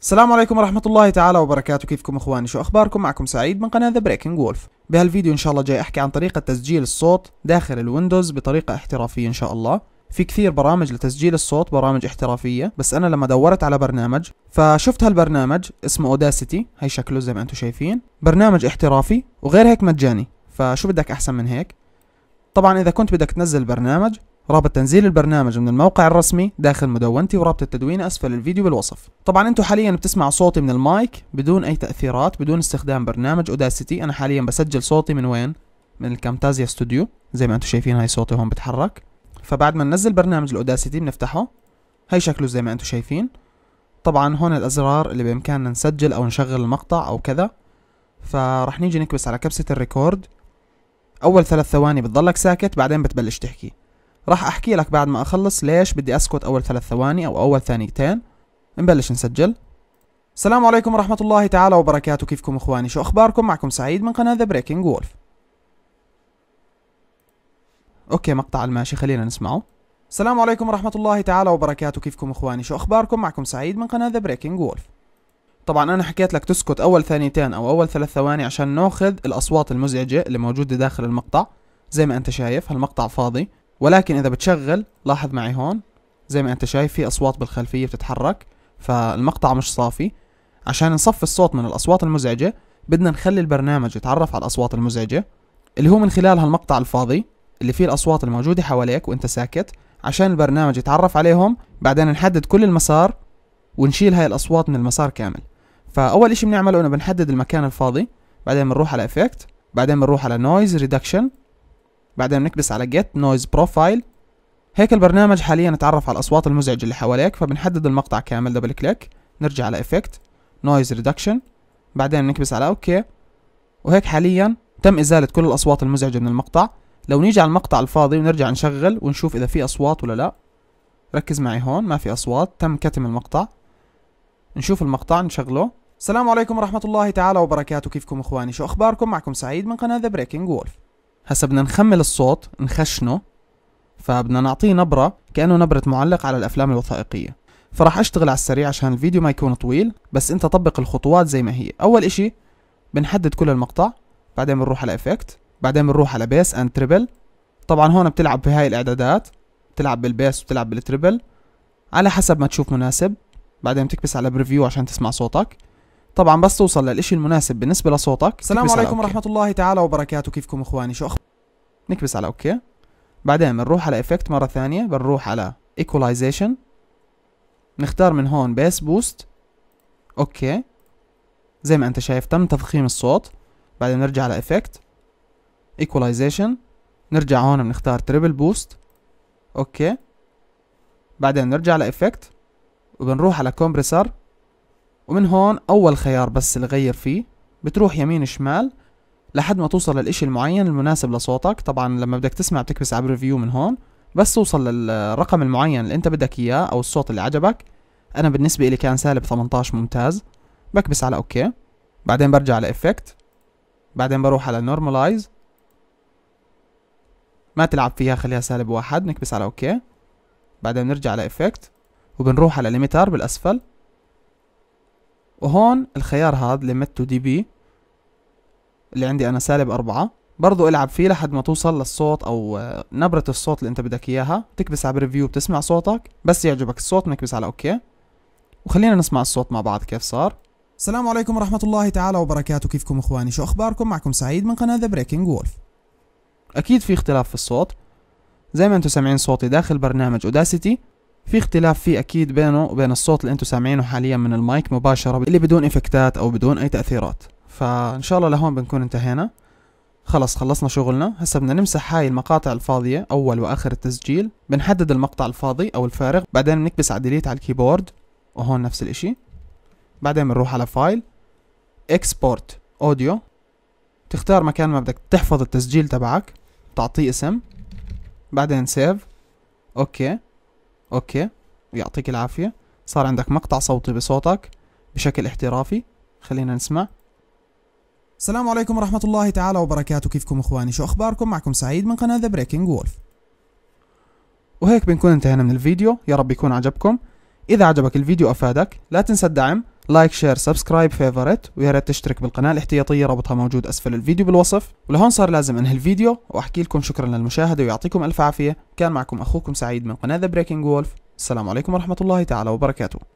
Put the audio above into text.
السلام عليكم ورحمة الله تعالى وبركاته كيفكم اخواني شو اخباركم معكم سعيد من قناة ذا بريكنج وولف بهالفيديو ان شاء الله جاي احكي عن طريقة تسجيل الصوت داخل الويندوز بطريقة احترافية ان شاء الله في كثير برامج لتسجيل الصوت برامج احترافية بس انا لما دورت على برنامج فشفت هالبرنامج اسمه اوداسيتي هي شكله زي ما انتم شايفين برنامج احترافي وغير هيك مجاني فشو بدك احسن من هيك طبعا اذا كنت بدك تنزل برنامج رابط تنزيل البرنامج من الموقع الرسمي داخل مدونتي ورابط التدوين أسفل الفيديو بالوصف طبعا انتم حاليا بتسمعوا صوتي من المايك بدون أي تأثيرات بدون استخدام برنامج اوداسيتي أنا حاليا بسجل صوتي من وين؟ من الكامتازيا ستوديو زي ما انتم شايفين هاي صوتي هون بتحرك فبعد ما ننزل برنامج الاوداسيتي بنفتحه هاي شكله زي ما انتم شايفين طبعا هون الازرار اللي بامكاننا نسجل او نشغل المقطع او كذا فرح نيجي نكبس على كبسة الريكورد اول ثلاث ثواني بتضلك ساكت بعدين بتبلش تحكي راح احكي لك بعد ما اخلص ليش بدي اسكت اول ثلاث ثواني او اول ثانيتين نبلش نسجل السلام عليكم ورحمة الله تعالى وبركاته كيفكم اخواني شو اخباركم معكم سعيد من قناة ذا بريكنج وولف اوكي مقطع الماشي خلينا نسمعه السلام عليكم ورحمة الله تعالى وبركاته كيفكم اخواني شو اخباركم معكم سعيد من قناة ذا بريكنج وولف طبعا انا حكيت لك تسكت اول ثانيتين او اول ثلاث ثواني عشان ناخذ الاصوات المزعجة اللي موجودة داخل المقطع زي ما انت شايف هالمقطع فاضي ولكن اذا بتشغل لاحظ معي هون زي ما انت شايف في اصوات بالخلفية بتتحرك فالمقطع مش صافي عشان نصفي الصوت من الاصوات المزعجة بدنا نخلي البرنامج يتعرف على الاصوات المزعجة اللي هو من خلال هالمقطع الفاضي اللي فيه الاصوات الموجودة حواليك وانت ساكت عشان البرنامج يتعرف عليهم بعدين نحدد كل المسار ونشيل هاي الاصوات من المسار كامل فاول اشي بنعمله انه بنحدد المكان الفاضي بعدين بنروح على افكت بعدين بنروح على نويز ريدكشن بعدين بنكبس على جيت نويز بروفايل هيك البرنامج حاليا اتعرف على الاصوات المزعجه اللي حواليك فبنحدد المقطع كامل دبل كليك نرجع على افكت نويز ريدكشن بعدين نكبس على اوكي وهيك حاليا تم ازاله كل الاصوات المزعجه من المقطع لو نيجي على المقطع الفاضي ونرجع نشغل ونشوف اذا في اصوات ولا لا ركز معي هون ما في اصوات تم كتم المقطع نشوف المقطع نشغله السلام عليكم ورحمة الله تعالى وبركاته كيفكم اخواني شو اخباركم معكم سعيد من قناة ذا بريكنج وولف هسا بدنا نخمل الصوت نخشنه فبدنا نعطيه نبرة كأنه نبرة معلق على الأفلام الوثائقية فراح أشتغل على السريع عشان الفيديو ما يكون طويل بس أنت طبق الخطوات زي ما هي أول إشي بنحدد كل المقطع بعدين بنروح على إفكت بعدين بنروح على بيس أند تريبل طبعا هون بتلعب بهاي الإعدادات بتلعب بالبيس وبتلعب بالتريبل على حسب ما تشوف مناسب بعدين بتكبس على بريفيو عشان تسمع صوتك طبعا بس توصل للإشي المناسب بالنسبة لصوتك السلام عليكم ورحمة أوكي. الله تعالى وبركاته كيفكم إخواني شو أخ... نكبس على أوكي بعدين بنروح على إفكت مرة ثانية بنروح على إيكولايزيشن نختار من هون بيس بوست أوكي زي ما أنت شايف تم تضخيم الصوت بعدين نرجع على إفكت إيكولايزيشن نرجع هون بنختار تريبل بوست أوكي بعدين نرجع على إفكت وبنروح على كومبريسر ومن هون اول خيار بس اللي غير فيه بتروح يمين شمال لحد ما توصل للإشي المعين المناسب لصوتك طبعا لما بدك تسمع بتكبس على ريفيو من هون بس توصل للرقم المعين اللي انت بدك اياه او الصوت اللي عجبك انا بالنسبة لي كان سالب 18 ممتاز بكبس على اوكي بعدين برجع على افكت بعدين بروح على نورمالايز ما تلعب فيها خليها سالب واحد نكبس على اوكي بعدين بنرجع على افكت وبنروح على ليميتر بالاسفل وهون الخيار هذا لمت تو دي بي اللي عندي انا سالب أربعة برضو العب فيه لحد ما توصل للصوت او آه، نبرة الصوت اللي انت بدك اياها تكبس على بريفيو بتسمع صوتك بس يعجبك الصوت نكبس على اوكي وخلينا نسمع الصوت مع بعض كيف صار السلام عليكم ورحمة الله تعالى وبركاته كيفكم اخواني شو اخباركم معكم سعيد من قناة ذا بريكنج وولف اكيد في اختلاف في الصوت زي ما انتم سامعين صوتي داخل برنامج اوداسيتي في اختلاف في اكيد بينه وبين الصوت اللي انتم سامعينه حاليا من المايك مباشره اللي بدون افكتات او بدون اي تاثيرات فان شاء الله لهون بنكون انتهينا خلص خلصنا شغلنا هسا بدنا نمسح هاي المقاطع الفاضية أول وآخر التسجيل بنحدد المقطع الفاضي أو الفارغ بعدين بنكبس على ديليت على الكيبورد وهون نفس الاشي بعدين بنروح على فايل اكسبورت اوديو تختار مكان ما بدك تحفظ التسجيل تبعك تعطيه اسم بعدين سيف اوكي اوكي يعطيك العافية صار عندك مقطع صوتي بصوتك بشكل احترافي خلينا نسمع السلام عليكم ورحمة الله تعالى وبركاته كيفكم اخواني شو اخباركم معكم سعيد من قناة ذا Breaking وولف وهيك بنكون انتهينا من الفيديو يا رب يكون عجبكم إذا عجبك الفيديو أفادك لا تنسى الدعم لايك شير سبسكرايب فيفورت ويا ريت تشترك بالقناه الاحتياطيه رابطها موجود اسفل الفيديو بالوصف ولهون صار لازم انهي الفيديو واحكي لكم شكرا للمشاهده ويعطيكم الف عافيه كان معكم اخوكم سعيد من قناه ذا بريكنج وولف السلام عليكم ورحمه الله تعالى وبركاته